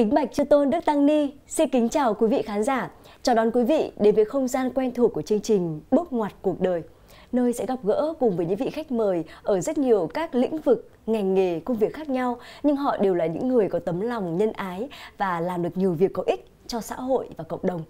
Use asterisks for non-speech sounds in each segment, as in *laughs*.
Kính bạch chư tôn Đức Tăng Ni, xin kính chào quý vị khán giả. Chào đón quý vị đến với không gian quen thuộc của chương trình Bước ngoặt cuộc đời, nơi sẽ gặp gỡ cùng với những vị khách mời ở rất nhiều các lĩnh vực, ngành nghề, công việc khác nhau, nhưng họ đều là những người có tấm lòng nhân ái và làm được nhiều việc có ích cho xã hội và cộng đồng.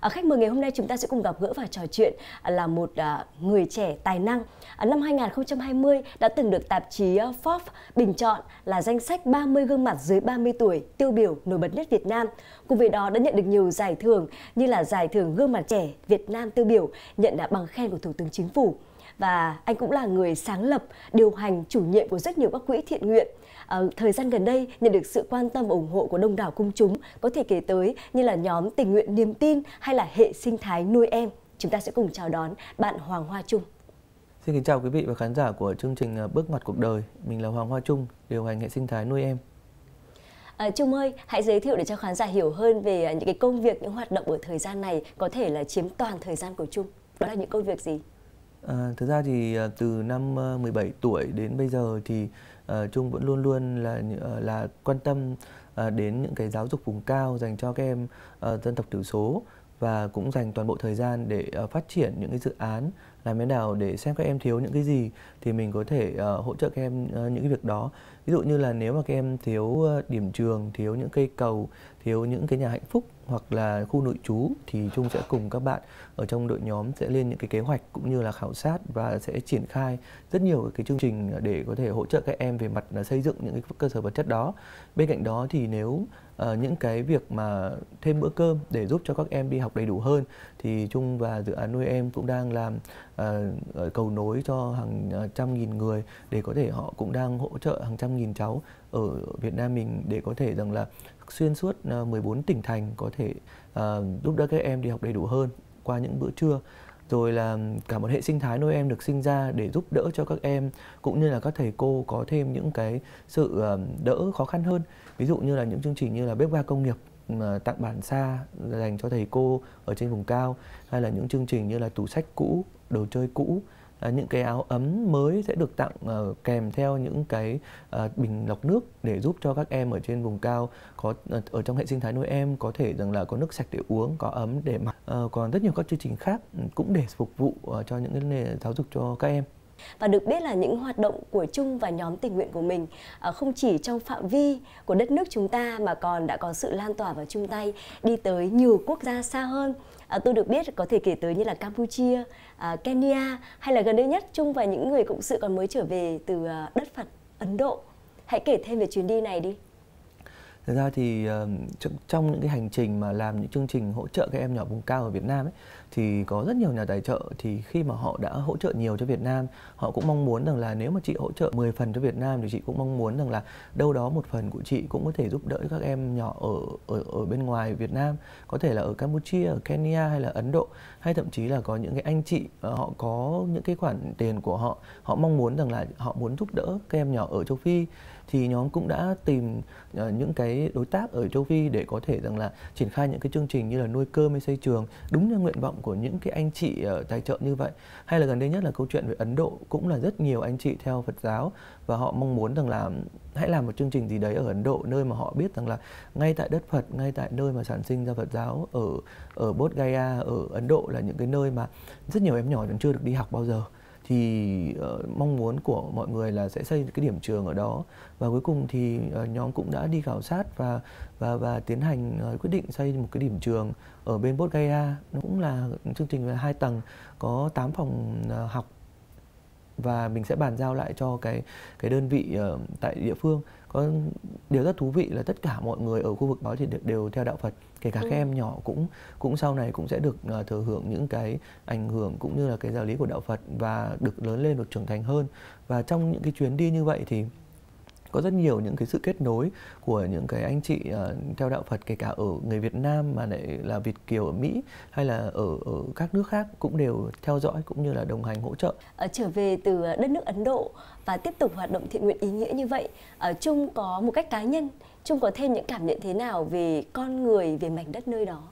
À, khách mời ngày hôm nay chúng ta sẽ cùng gặp gỡ và trò chuyện à, là một à, người trẻ tài năng. À, năm 2020 đã từng được tạp chí ờ, Forbes bình chọn là danh sách 30 gương mặt dưới 30 tuổi tiêu biểu nổi bật nhất Việt Nam. Cùng với đó đã nhận được nhiều giải thưởng như là giải thưởng gương mặt trẻ Việt Nam tiêu biểu, nhận đã bằng khen của Thủ tướng Chính phủ và anh cũng là người sáng lập, điều hành, chủ nhiệm của rất nhiều các quỹ thiện nguyện À, thời gian gần đây nhận được sự quan tâm ủng hộ của đông đảo công chúng có thể kể tới như là nhóm tình nguyện niềm tin hay là hệ sinh thái nuôi em. Chúng ta sẽ cùng chào đón bạn Hoàng Hoa Trung. Xin kính chào quý vị và khán giả của chương trình à, Bước ngoặt cuộc đời. Mình là Hoàng Hoa Trung, điều hành hệ sinh thái nuôi em. À, Trung ơi, hãy giới thiệu để cho khán giả hiểu hơn về à, những cái công việc, những hoạt động ở thời gian này có thể là chiếm toàn thời gian của Trung. Đó là những công việc gì? À, thực ra thì từ năm 17 tuổi đến bây giờ thì uh, Trung vẫn luôn luôn là ờ, là quan tâm ờ, đến những cái giáo dục vùng cao dành cho các em dân tộc thiểu số và cũng dành toàn bộ thời gian để phát triển những cái dự án làm thế nào để xem các em thiếu những cái gì thì mình có thể hỗ trợ các em những cái việc đó ví dụ như là nếu mà các em thiếu điểm trường thiếu những cây cầu thiếu những cái nhà hạnh phúc hoặc là khu nội trú thì Trung sẽ cùng các bạn ở trong đội nhóm sẽ lên những cái kế hoạch cũng như là khảo sát và sẽ triển khai rất nhiều cái chương trình để có thể hỗ trợ các em về mặt là xây dựng những cái cơ sở vật chất đó. Bên cạnh đó thì nếu uh, những cái việc mà thêm bữa cơm để giúp cho các em đi học đầy đủ hơn thì Trung và dự án nuôi em cũng đang làm uh, cầu nối cho hàng ờ, trăm nghìn người để có thể họ cũng đang hỗ trợ hàng trăm nghìn cháu ở Việt Nam mình để có thể rằng là xuyên suốt 14 ờ, tỉnh thành có thể uh, giúp đỡ các em đi học đầy đủ hơn qua những bữa trưa rồi là cả một hệ sinh thái nuôi em được sinh ra để giúp đỡ cho các em cũng như là các thầy cô có thêm những cái sự đỡ khó khăn hơn ví dụ như là những chương trình như là bếp ga công nghiệp ừ, tặng bản xa dành cho thầy cô ở trên vùng cao hay là những chương trình như là tủ sách cũ đồ chơi cũ À, những cái áo ấm mới sẽ được tặng uh, kèm theo những cái uh, bình lọc nước để giúp cho các em ở trên vùng cao có uh, ở trong hệ sinh thái nuôi em có thể rằng là có nước sạch để uống có ấm để mặc uh, còn rất nhiều các chương trình khác ừ, cũng để phục vụ uh, cho những cái nền giáo dục cho các em và được biết là những hoạt động của Trung và nhóm tình nguyện của mình không chỉ trong phạm vi của đất nước chúng ta mà còn đã có sự lan tỏa và chung tay đi tới nhiều quốc gia xa hơn à, tôi được biết có thể kể tới như là campuchia à, kenya hay là gần đây nhất chung và những người cộng sự còn mới trở về từ à, đất phật ấn độ hãy kể thêm về chuyến đi này đi Thật ra thì uh, trong những cái hành trình mà làm những chương trình hỗ trợ các em nhỏ vùng cao ở Việt Nam ấy thì có rất nhiều nhà tài trợ thì khi mà họ đã hỗ trợ nhiều cho Việt Nam họ cũng mong muốn rằng là nếu mà chị hỗ trợ 10 phần cho Việt Nam thì chị cũng mong muốn rằng là đâu đó một phần của chị cũng có thể giúp đỡ các em nhỏ ở ở ở bên ngoài Việt Nam có thể là ở Campuchia, ở Kenya hay là Ấn Độ hay thậm chí là có những cái anh chị ờ, họ có những cái khoản tiền của họ họ mong muốn rằng là họ muốn giúp đỡ các em nhỏ ở châu Phi thì nhóm cũng đã tìm ờ, những cái đối tác ở châu Phi để có thể rằng là triển khai những cái chương trình như là nuôi cơm hay xây trường đúng như nguyện vọng của những cái anh chị tài trợ như vậy hay là gần đây nhất là câu chuyện về Ấn Độ cũng là rất nhiều anh chị theo Phật giáo và họ mong muốn rằng là hãy làm một chương trình gì đấy ở Ấn Độ nơi mà họ biết rằng là ngay tại đất Phật ngay tại nơi mà sản sinh ra Phật giáo ở ở Bodh Gaya ở Ấn Độ là những cái nơi mà rất nhiều em nhỏ vẫn chưa được đi học bao giờ thì uh, mong muốn của mọi người là sẽ xây cái điểm trường ở đó và cuối cùng thì uh, nhóm cũng đã đi khảo sát và và và tiến hành uh, quyết định xây một cái điểm trường ở bên Bốt Gaia nó cũng là chương trình là hai tầng có 8 phòng uh, học và mình sẽ bàn giao lại cho cái cái đơn vị uh, tại địa phương có điều rất thú vị là tất cả mọi người ở khu vực báo thì đều, đều theo đạo Phật kể cả ừ. các em nhỏ cũng cũng sau này cũng sẽ được uh, thừa hưởng những cái ảnh hưởng cũng như là cái giáo lý của đạo Phật và được lớn lên được trưởng thành hơn và trong những cái chuyến đi như vậy thì có rất nhiều những cái sự kết nối của những cái anh chị uh, theo đạo Phật kể cả ở người Việt Nam mà lại là Việt kiều ở Mỹ hay là ở ở các nước khác cũng đều theo dõi cũng như là đồng hành hỗ trợ. À, trở về từ đất nước Ấn Độ và tiếp tục hoạt động thiện nguyện ý nghĩa như vậy, ở ờ, Trung có một cách cá nhân, chung có thêm những cảm nhận thế nào về con người, về mảnh đất nơi đó?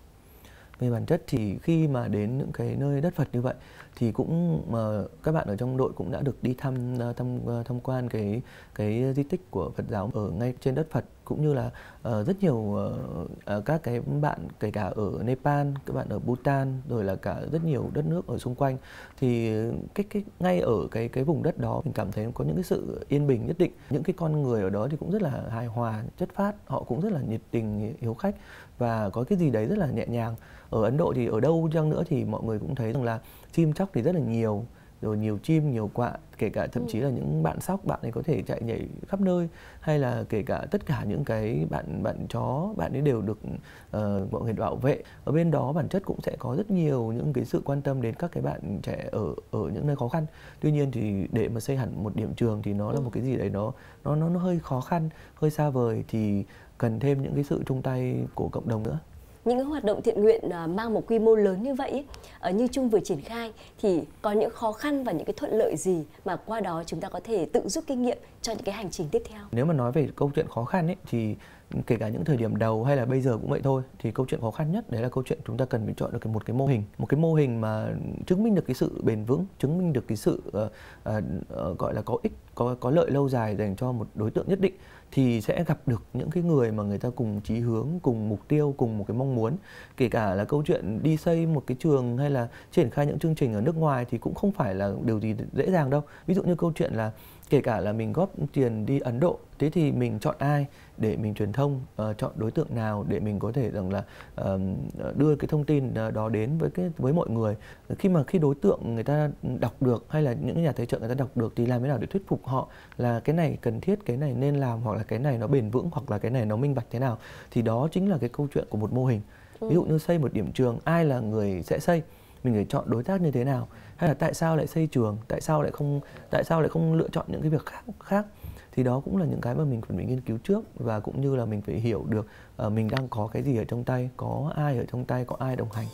Về bản chất thì khi mà đến những cái nơi đất Phật như vậy thì cũng mà ờ, các bạn ở trong đội cũng đã được đi thăm ờ, thăm ờ, tham quan cái cái di tích của Phật giáo ở ngay trên đất Phật cũng như là uh, rất nhiều uh, các cái bạn kể cả ở Nepal, các bạn ở Bhutan rồi là cả rất nhiều đất nước ở xung quanh thì cái cái ngay ở cái cái vùng đất đó mình cảm thấy có những cái sự yên bình nhất định. Những cái con người ở đó thì cũng rất là hài hòa, chất phát, họ cũng rất là nhiệt tình, hiếu khách và có cái gì đấy rất là nhẹ nhàng. Ở Ấn Độ thì ở đâu chăng nữa thì mọi người cũng thấy rằng là chim chóc thì rất là nhiều rồi nhiều chim nhiều quạ kể cả thậm ừ. chí là những bạn sóc bạn ấy có thể chạy nhảy khắp nơi hay là kể cả tất cả những cái bạn bạn chó bạn ấy đều được uh, mọi người bảo vệ ở bên đó bản chất cũng sẽ có rất nhiều những cái sự quan tâm đến các cái bạn trẻ ở ở những nơi khó khăn tuy nhiên thì để mà xây hẳn một điểm trường thì nó là ừ. một cái gì đấy nó nó nó, nó hơi khó khăn hơi xa vời thì cần thêm những cái sự chung tay của cộng đồng nữa những hoạt động thiện nguyện à, mang một quy mô lớn như vậy như Trung vừa triển khai thì có những khó khăn và những cái thuận lợi gì mà qua đó chúng ta có thể tự rút kinh nghiệm cho những cái hành trình tiếp theo. Nếu mà nói về câu chuyện khó khăn ấy thì kể cả những thời điểm đầu hay là bây giờ cũng vậy thôi thì câu chuyện khó khăn nhất đấy là câu chuyện chúng ta cần phải chọn được một cái mô hình một cái mô hình mà chứng minh được cái sự bền vững chứng minh được cái sự uh, uh, gọi là có ích có có lợi lâu dài dành cho một đối tượng nhất định thì sẽ gặp được những cái người mà người ta cùng chí hướng cùng mục tiêu cùng một cái mong muốn kể cả là câu chuyện đi xây một cái trường hay là triển khai những chương trình ở nước ngoài thì cũng không phải là điều gì dễ dàng đâu ví dụ như câu chuyện là kể cả là mình góp tiền đi ấn độ thế thì mình chọn ai để mình truyền thông uh, chọn đối tượng nào để mình có thể rằng là uh, đưa cái thông tin ờ, đó đến với cái với mọi người khi mà khi đối tượng người ta đọc được hay là những nhà tài trợ người ta đọc được thì làm thế nào để thuyết phục họ là cái này cần thiết cái này nên làm hoặc là cái này nó bền vững hoặc là cái này nó minh bạch thế nào thì đó chính là cái câu chuyện của một mô hình ừ. ví dụ như xây một điểm trường ai là người sẽ xây mình phải chọn đối tác như thế nào hay là tại sao lại xây trường tại sao lại không tại sao lại không lựa chọn những cái việc khác khác thì đó cũng là những cái mà mình phải nghiên cứu trước và cũng như là mình phải hiểu được uh, mình đang có cái gì ở trong tay có ai ở trong tay có ai đồng hành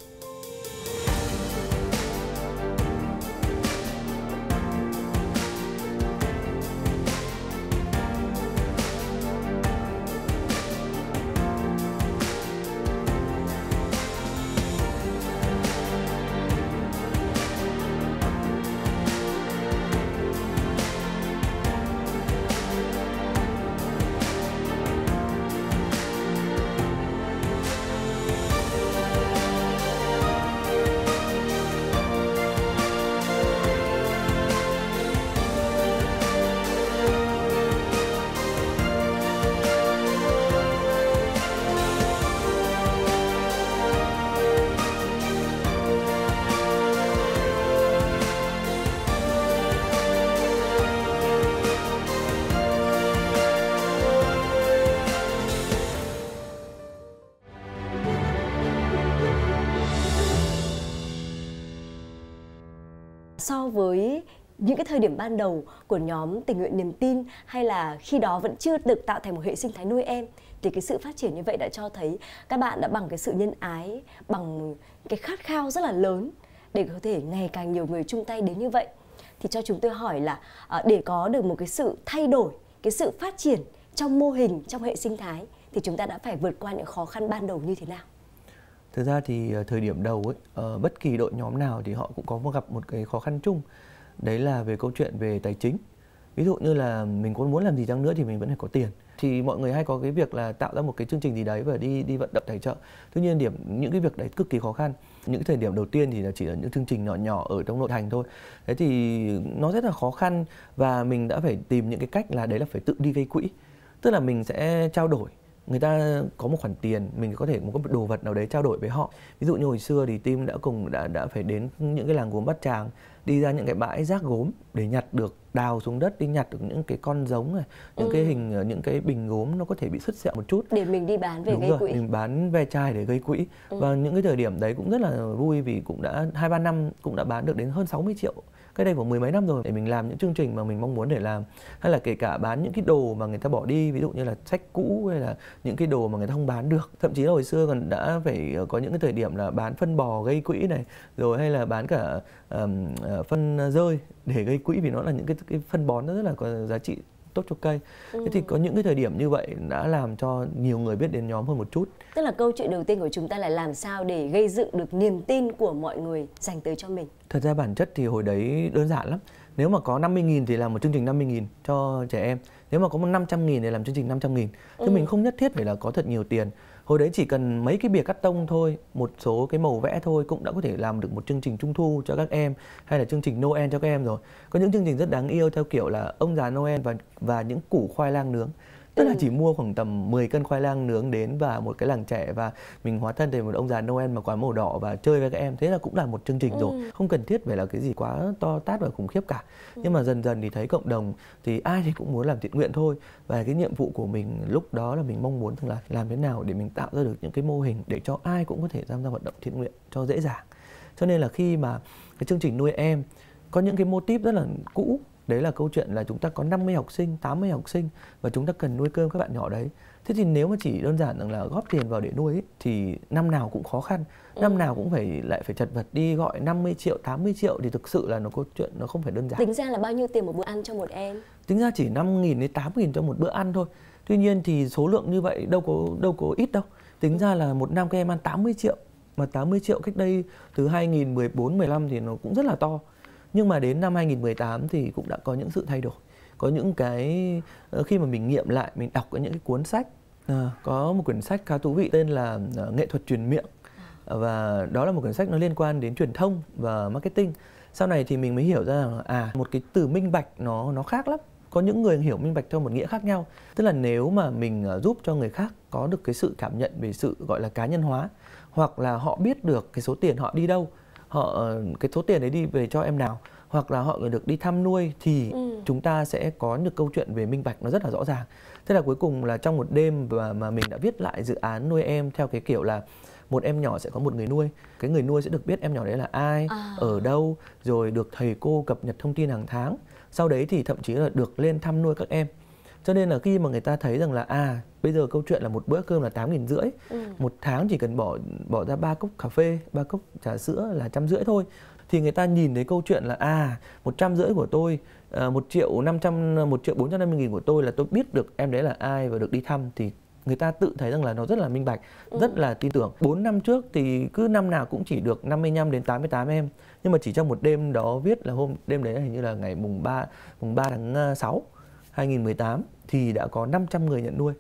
so với những cái thời điểm ban đầu của nhóm tình nguyện niềm tin hay là khi đó vẫn chưa được tạo thành một hệ sinh thái nuôi em thì cái sự phát triển như vậy đã cho thấy các bạn đã bằng cái sự nhân ái bằng cái khát khao rất là lớn để có thể ngày càng nhiều người chung tay đến như vậy thì cho chúng tôi hỏi là à, để có được một cái sự thay đổi cái sự phát triển trong mô hình trong hệ sinh thái thì chúng ta đã phải vượt qua những khó khăn ban đầu như thế nào thực ra thì ờ, thời điểm đầu ấy uh, bất kỳ đội nhóm nào thì họ cũng có gặp một cái khó khăn chung đấy là về câu chuyện về tài chính ví dụ như là mình có muốn làm gì chăng nữa thì mình vẫn phải có tiền thì mọi người hay có cái việc là tạo ra một cái chương trình gì đấy và đi đi vận động tài trợ tuy nhiên điểm những cái việc đấy cực kỳ khó khăn những cái thời điểm đầu tiên thì là chỉ là những chương trình nhỏ nhỏ ở trong nội thành thôi thế thì nó rất là khó khăn và mình đã phải tìm những cái cách là đấy là phải tự đi gây quỹ tức là mình sẽ trao đổi người ta có một khoản tiền mình có thể một cái đồ vật nào đấy trao đổi với họ ví dụ như hồi xưa thì team đã cùng đã đã phải đến những cái làng gốm bát tràng đi ra những cái bãi rác gốm để nhặt được đào xuống đất đi nhặt được những cái con giống này những ừ. cái hình ờ, những cái bình gốm nó có thể bị xuất sẹo một chút để mình đi bán về Đúng gây rồi, quỹ mình bán ve chai để gây quỹ ừ. và những cái thời điểm đấy cũng rất là vui vì cũng đã hai ba năm cũng đã bán được đến hơn 60 triệu cách đây khoảng mười mấy năm rồi để mình làm những chương trình mà mình mong muốn để làm hay là kể cả bán những cái đồ mà người ta bỏ đi ví dụ như là sách cũ hay là những cái đồ mà người ta không bán được thậm chí là hồi xưa còn đã phải ờ, có những cái thời điểm là bán phân bò gây quỹ này rồi hay là bán cả um, phân ờ, rơi để gây quỹ vì nó là những cái, cái phân bón nó rất là có giá trị tốt cho cây ừ. thế thì ừ. có những cái thời điểm như vậy đã làm cho nhiều người biết đến nhóm hơn một chút tức là câu chuyện đầu tiên của chúng ta là làm sao để gây dựng được niềm tin của mọi người dành tới cho mình thật ra bản chất thì hồi đấy đơn giản lắm nếu mà có 50.000 thì làm một chương trình 50.000 cho trẻ em nếu mà có một 500.000 thì làm chương trình 500.000 chứ ừ. mình không nhất thiết phải là có thật nhiều tiền hồi đấy chỉ cần mấy cái bìa cắt tông thôi một số cái màu vẽ thôi cũng đã có thể làm được một chương trình trung thu cho các em hay là chương trình noel cho các em rồi có những chương trình rất đáng yêu theo kiểu là ông già noel và và những củ khoai lang nướng tức ừ. là chỉ mua khoảng tầm 10 cân khoai lang nướng đến và một cái làng trẻ và mình hóa thân thành một ông già Noel mà quá màu đỏ và chơi với các em thế là cũng là một chương trình ừ. rồi không cần thiết phải là cái gì quá to tát và khủng khiếp cả ừ. nhưng mà dần dần thì thấy cộng đồng thì ai thì cũng muốn làm thiện nguyện thôi và cái nhiệm vụ của mình lúc đó là mình mong muốn rằng là làm thế nào để mình tạo ra được những cái mô hình để cho ai cũng có thể tham gia hoạt động thiện nguyện cho dễ dàng cho nên là khi mà cái chương trình nuôi em có những cái mô típ rất là cũ đấy là câu chuyện là chúng ta có 50 học sinh 80 học sinh và chúng ta cần nuôi cơm các bạn nhỏ đấy thế thì nếu mà chỉ đơn giản rằng là góp tiền vào để nuôi ấy, thì năm nào cũng khó khăn ừ. năm ừ. nào cũng phải lại phải chật vật đi gọi 50 triệu 80 triệu thì thực sự là nó có chuyện nó không phải đơn giản tính ra là bao nhiêu tiền một bữa ăn cho một em tính ra chỉ 5.000 đến 8.000 cho một bữa ăn thôi tuy nhiên thì số lượng như vậy đâu có đâu có ít đâu tính ra là một năm các em ăn 80 triệu mà 80 triệu cách đây từ 2014 15 thì nó cũng rất là to nhưng mà đến năm 2018 thì cũng đã có những sự thay đổi có những cái ờ, khi mà mình nghiệm lại mình đọc những cái cuốn sách à, có một quyển sách khá thú vị tên là ờ, nghệ thuật truyền miệng và đó là một quyển sách nó liên quan đến truyền thông và marketing sau này thì mình mới hiểu ra là à một cái từ minh bạch nó nó khác lắm có những người hiểu minh bạch theo một nghĩa khác nhau tức là nếu mà mình giúp cho người khác có được cái sự cảm nhận về sự gọi là cá nhân hóa hoặc là họ biết được cái số tiền họ đi đâu họ cái số tiền đấy đi về cho em nào hoặc là họ được đi thăm nuôi thì ừ. chúng ta sẽ có được câu chuyện về minh bạch nó rất là rõ ràng thế là cuối cùng là trong một đêm mà, mà mình đã viết lại dự án nuôi em theo cái kiểu là một em nhỏ sẽ có một người nuôi cái người nuôi sẽ được biết em nhỏ đấy là ai à. ở đâu rồi được thầy cô cập nhật thông tin hàng tháng sau đấy thì thậm chí là được lên thăm nuôi các em cho nên là khi mà người ta thấy rằng là à bây giờ câu chuyện là một bữa cơm là tám nghìn rưỡi ừ. một tháng chỉ cần bỏ bỏ ra ba cốc cà phê ba cốc trà sữa là trăm rưỡi thôi thì người ta nhìn thấy câu chuyện là à một trăm rưỡi của tôi à, một triệu năm trăm một triệu bốn trăm năm mươi nghìn của tôi là tôi biết được em đấy là ai và được đi thăm thì người ta tự thấy rằng là nó rất là minh bạch, ừ. rất là tin tưởng. 4 năm trước thì cứ năm nào cũng chỉ được 55 đến 88 em. Nhưng mà chỉ trong một đêm đó viết là hôm đêm đấy hình như là ngày mùng 3 mùng 3 tháng 6 à, 2018 thì đã có 500 người nhận nuôi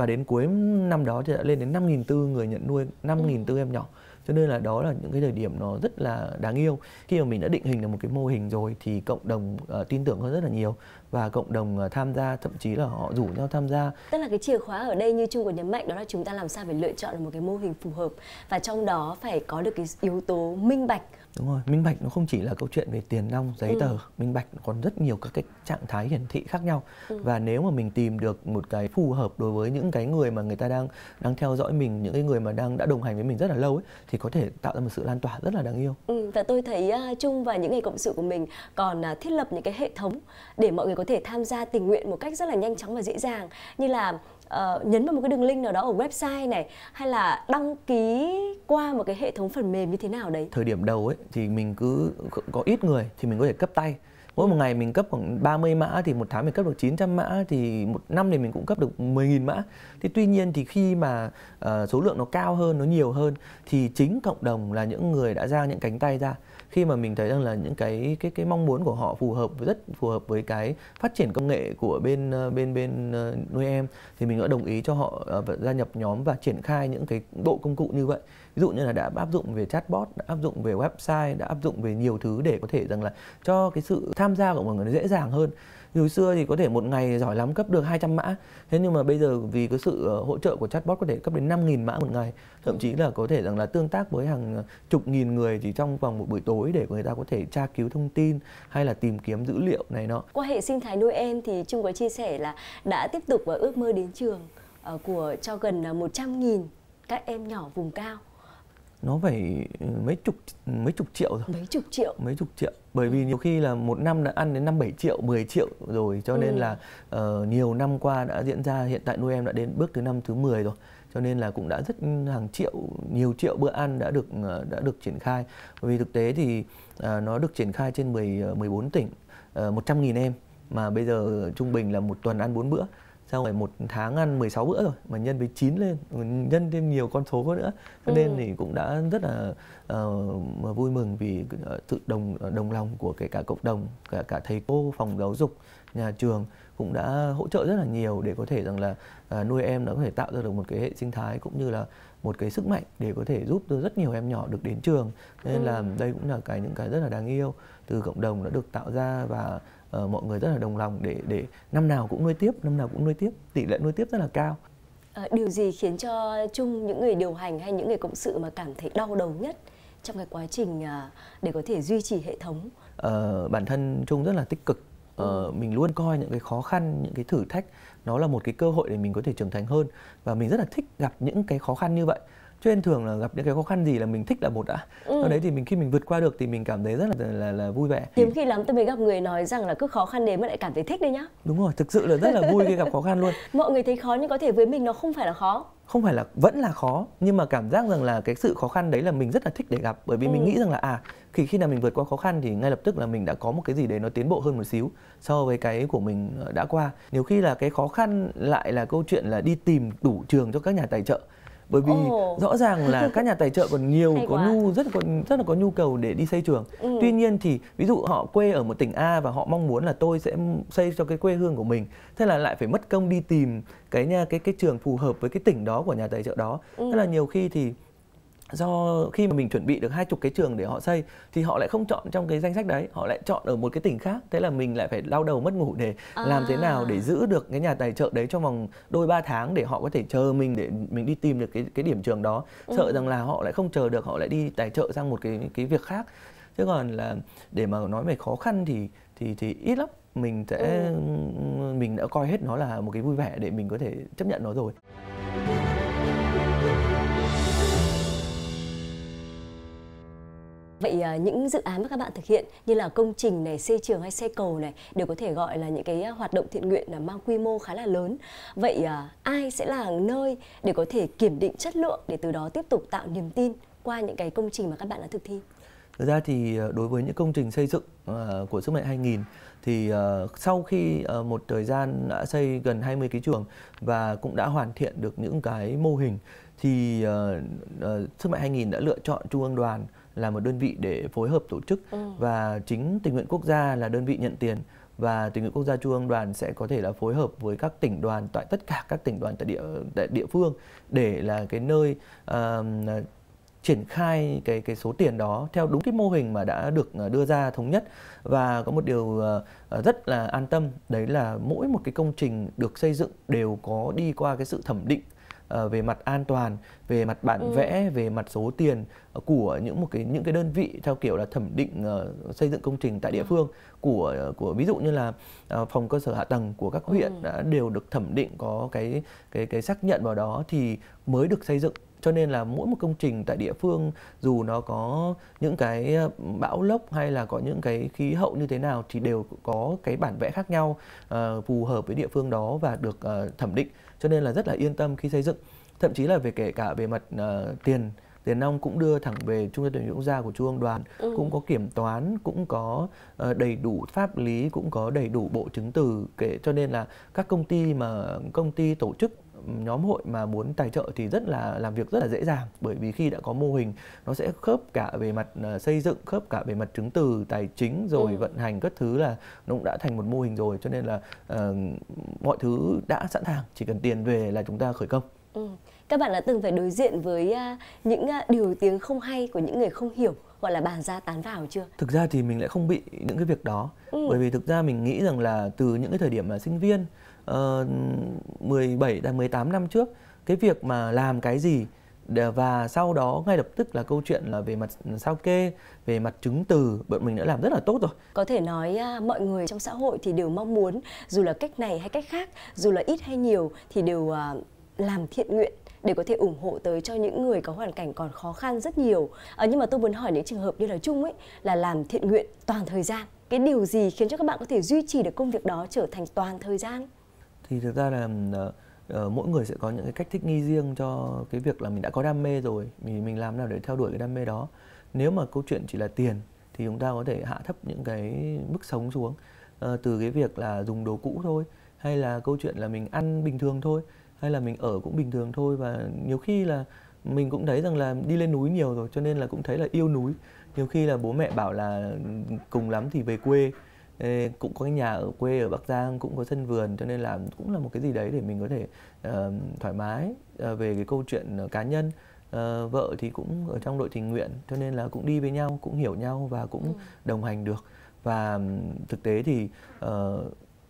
và đến cuối năm đó thì đã lên đến năm nghìn tư người nhận nuôi năm nghìn tư em nhỏ cho nên là đó là những cái thời điểm nó rất là đáng yêu khi mà mình đã định hình được một cái mô hình rồi thì cộng đồng uh, tin tưởng hơn rất là nhiều và cộng đồng uh, tham gia thậm chí là họ rủ nhau tham gia tức là cái chìa khóa ở đây như trung có nhấn mạnh đó là chúng ta làm sao phải lựa chọn được một cái mô hình phù hợp và trong đó phải có được cái yếu tố minh bạch đúng rồi minh bạch nó không chỉ là câu chuyện về tiền nong giấy ừ. tờ minh bạch còn rất nhiều các cái trạng thái hiển thị khác nhau ừ. và nếu mà mình tìm được một cái phù hợp đối với những cái người mà người ta đang đang theo dõi mình những cái người mà đang đã đồng hành với mình rất là lâu ấy thì có thể tạo ra một sự lan tỏa rất là đáng yêu ừ, và tôi thấy uh, à, chung và những ngày cộng sự của mình còn uh, thiết lập những cái hệ thống để mọi người có thể tham gia tình nguyện một cách rất là nhanh chóng và dễ dàng như là Ờ, nhấn vào một cái đường link nào đó ở website này hay là đăng ký qua một cái hệ thống phần mềm như thế nào đấy thời điểm đầu ấy thì mình cứ có ít người thì mình có thể cấp tay mỗi một ngày mình cấp khoảng 30 mã thì một tháng mình cấp được 900 mã thì một năm thì mình cũng cấp được 10.000 mã thì tuy nhiên thì khi mà uh, số lượng nó cao hơn nó nhiều hơn thì chính cộng đồng là những người đã ra những cánh tay ra khi mà mình thấy rằng là những cái cái cái mong muốn của họ phù hợp với rất phù hợp với cái phát triển công nghệ của bên ờ, bên bên ờ, nuôi em thì mình đã đồng ý cho họ ờ, gia nhập nhóm và triển khai những cái bộ công cụ như vậy ví dụ như là đã áp dụng về chatbot đã áp dụng về website đã áp dụng về nhiều thứ để có thể rằng là cho cái sự tham gia của mọi người dễ dàng hơn như hồi xưa thì có thể một ngày giỏi lắm cấp được 200 mã. Thế nhưng mà bây giờ vì cái sự ờ, hỗ trợ của chatbot có thể cấp đến 5.000 mã một ngày, thậm chí là có thể rằng là tương tác với hàng ờ, chục nghìn người chỉ trong vòng một buổi tối để người ta có thể tra cứu thông tin hay là tìm kiếm dữ liệu này nọ. Qua hệ sinh thái nuôi em thì Trung có chia sẻ là đã tiếp tục và ước mơ đến trường ờ, của cho gần 100.000 các em nhỏ vùng cao nó phải ừ, mấy chục mấy chục triệu rồi mấy chục triệu mấy chục triệu bởi ừ. vì nhiều khi là một năm đã ăn đến năm bảy triệu 10 triệu rồi cho nên ừ. là uh, nhiều năm qua đã diễn ra hiện tại nuôi em đã đến bước thứ năm thứ 10 rồi cho nên là cũng đã rất hàng triệu nhiều triệu bữa ăn đã được ờ, đã được triển khai bởi vì thực tế thì uh, nó được triển khai trên 10 14 tỉnh uh, 100.000 em mà bây giờ trung bình là một tuần ăn 4 bữa ra ngoài một tháng ăn 16 bữa rồi mà nhân với 9 lên nhân thêm nhiều con số nữa cho ừ. nên ừ. thì cũng đã rất là uh, vui mừng vì ờ, sự đồng ờ, đồng lòng của kể cả cộng đồng cả cả thầy cô phòng giáo dục nhà trường cũng đã hỗ trợ rất là nhiều để có thể rằng là uh, nuôi em nó có thể tạo ra được một cái hệ sinh thái cũng như là một cái sức mạnh để có thể giúp được rất nhiều em nhỏ được đến trường nên ừ. là đây cũng là cái những cái rất là đáng yêu từ cộng đồng đã được tạo ra và uh, mọi người rất là đồng lòng để để năm nào cũng nuôi tiếp năm nào cũng nuôi tiếp tỷ lệ nuôi tiếp rất là cao à, điều gì khiến cho chung những người điều hành hay những người cộng sự mà cảm thấy đau đầu nhất trong cái quá trình uh, để có thể duy trì hệ thống uh, bản thân chung rất là tích cực Uh, mình luôn coi những cái khó khăn những cái thử thách nó là một cái cơ hội để mình có thể trưởng thành hơn và mình rất là thích gặp những cái khó khăn như vậy cho nên thường là gặp những cái khó khăn gì là mình thích là một đã ừ. đấy thì mình khi mình vượt qua được thì mình cảm thấy rất là là, là vui vẻ hiếm khi lắm tôi mới gặp người nói rằng là cứ khó khăn đến mà lại cảm thấy thích đấy nhá đúng rồi thực sự là rất là vui khi gặp khó khăn luôn *laughs* mọi người thấy khó nhưng có thể với mình nó không phải là khó không phải là vẫn là khó nhưng mà cảm giác rằng là cái sự khó khăn đấy là mình rất là thích để gặp bởi vì ừ. mình nghĩ rằng là à khi khi nào mình vượt qua khó khăn thì ngay lập tức là mình đã có một cái gì đấy nó tiến bộ hơn một xíu so với cái của mình ờ, đã qua nếu khi là cái khó khăn lại là câu chuyện là đi tìm đủ trường cho các nhà tài trợ bởi vì oh. rõ ràng là các nhà tài trợ còn nhiều *laughs* có nhu rất là rất là có nhu cầu để đi xây trường ừ. tuy nhiên thì ví dụ họ quê ở một tỉnh A và họ mong muốn là tôi sẽ xây cho cái quê hương của mình thế là lại phải mất công đi tìm cái nhà cái cái trường phù hợp với cái tỉnh đó của nhà tài trợ đó ừ. thế là ừ. nhiều khi thì do khi mà mình chuẩn bị được hai chục cái trường để họ xây thì họ lại không chọn trong cái danh sách đấy họ lại chọn ở một cái tỉnh khác thế là mình lại phải lao đầu mất ngủ để à. làm thế nào để giữ được cái nhà tài trợ đấy trong vòng đôi ba tháng để họ có thể chờ mình để mình đi tìm được cái cái điểm trường đó ừ. sợ rằng là họ lại không chờ được họ lại đi tài trợ sang một cái cái việc khác chứ còn là để mà nói về khó khăn thì thì thì ít lắm mình sẽ ừ. mình đã coi hết nó là một cái vui vẻ để mình có thể chấp nhận nó rồi Vậy à, những dự án mà các bạn thực hiện như là công trình này, xây trường hay xây cầu này đều có thể gọi là những cái à, hoạt động thiện nguyện mang quy mô khá là lớn. Vậy à, ai sẽ là nơi để có thể kiểm định chất lượng để từ đó tiếp tục tạo niềm tin qua những cái công trình mà các bạn đã thực thi? Thực ra thì đối với những công trình xây dựng của Sức mạnh 2000 thì sau khi một thời gian đã xây gần 20 cái trường và cũng đã hoàn thiện được những cái mô hình thì Sức mạnh 2000 đã lựa chọn Trung ương đoàn là một đơn vị để phối hợp tổ chức ừ. và chính tình nguyện quốc gia là đơn vị nhận tiền và tình nguyện quốc gia trung ương đoàn sẽ có thể là phối hợp với các tỉnh đoàn tại tất cả các tỉnh đoàn tại địa tại địa phương để là cái nơi uh, triển khai cái cái số tiền đó theo đúng cái mô hình mà đã được ờ, đưa ra thống nhất và có một điều ờ, ờ, rất là an tâm đấy là mỗi một cái công trình được xây dựng đều có đi qua cái sự thẩm định Ờ, về mặt an toàn về mặt bản ừ. vẽ về mặt số tiền ờ, của những một cái những cái đơn vị theo kiểu là thẩm định uh, xây dựng công trình tại địa ừ. phương của của ví dụ như là uh, phòng cơ sở hạ tầng của các ừ. huyện ừ. đã đều được thẩm định có cái cái cái xác nhận vào đó thì mới được xây dựng cho nên là mỗi một công trình tại địa phương dù nó có những cái bão lốc hay là có những cái khí hậu như thế nào thì đều có cái bản vẽ khác nhau uh, phù hợp với địa phương đó và được uh, thẩm định cho nên là rất là yên tâm khi xây dựng thậm chí là về kể cả về mặt uh, tiền tiền nông cũng đưa thẳng về trung tâm tuyển dụng gia của trung ương đoàn ừ. cũng có kiểm toán cũng có uh, đầy đủ pháp lý cũng có đầy đủ bộ chứng từ kể cho nên là các công ty mà công ty tổ chức nhóm hội mà muốn tài trợ thì rất là làm việc rất là dễ dàng bởi vì khi đã có mô hình nó sẽ khớp cả về mặt ờ, xây dựng khớp cả về mặt chứng từ tài chính rồi ừ. vận hành các thứ là nó cũng đã thành một mô hình rồi cho nên là uh, mọi thứ đã sẵn sàng chỉ cần tiền về là chúng ta khởi công ừ. các bạn đã từng phải đối diện với à, những à, điều tiếng không hay của những người không hiểu gọi là bàn ra tán vào chưa? Thực ra thì mình lại không bị những cái việc đó, ừ. bởi vì thực ra mình nghĩ rằng là từ những cái thời điểm mà sinh viên uh, ờ, 17 là 18 năm trước cái việc mà làm cái gì và sau đó ngay lập tức là câu chuyện là về mặt sao kê về mặt chứng từ bọn mình đã làm rất là tốt rồi có thể nói mọi người trong xã hội thì đều mong muốn dù là cách này hay cách khác dù là ít hay nhiều thì đều à, làm thiện nguyện để có thể ủng hộ tới cho những người có hoàn cảnh còn khó khăn rất nhiều à, nhưng mà tôi muốn hỏi những trường hợp như là chung ấy là làm thiện nguyện toàn thời gian cái điều gì khiến cho các bạn có thể duy trì được công việc đó trở thành toàn thời gian thì thực ra là uh, mỗi người sẽ có những cái cách thích nghi riêng cho cái việc là mình đã có đam mê rồi mình mình làm nào để theo đuổi cái đam mê đó nếu mà câu chuyện chỉ là tiền thì chúng ta có thể hạ thấp những cái mức sống xuống uh, từ cái việc là dùng đồ cũ thôi hay là câu chuyện là mình ăn bình thường thôi hay là mình ở cũng bình thường thôi và nhiều khi là mình cũng thấy rằng là đi lên núi nhiều rồi cho nên là cũng thấy là yêu núi nhiều khi là bố mẹ bảo là ừ, cùng lắm thì về quê cũng có cái nhà ở quê ở Bắc Giang cũng có sân vườn cho nên là cũng là một cái gì đấy để mình có thể uh, thoải mái uh, về cái câu chuyện uh, cá nhân uh, vợ thì cũng ở trong đội tình nguyện cho nên là cũng đi với nhau cũng hiểu nhau và cũng ừ. đồng hành được và um, thực tế thì uh,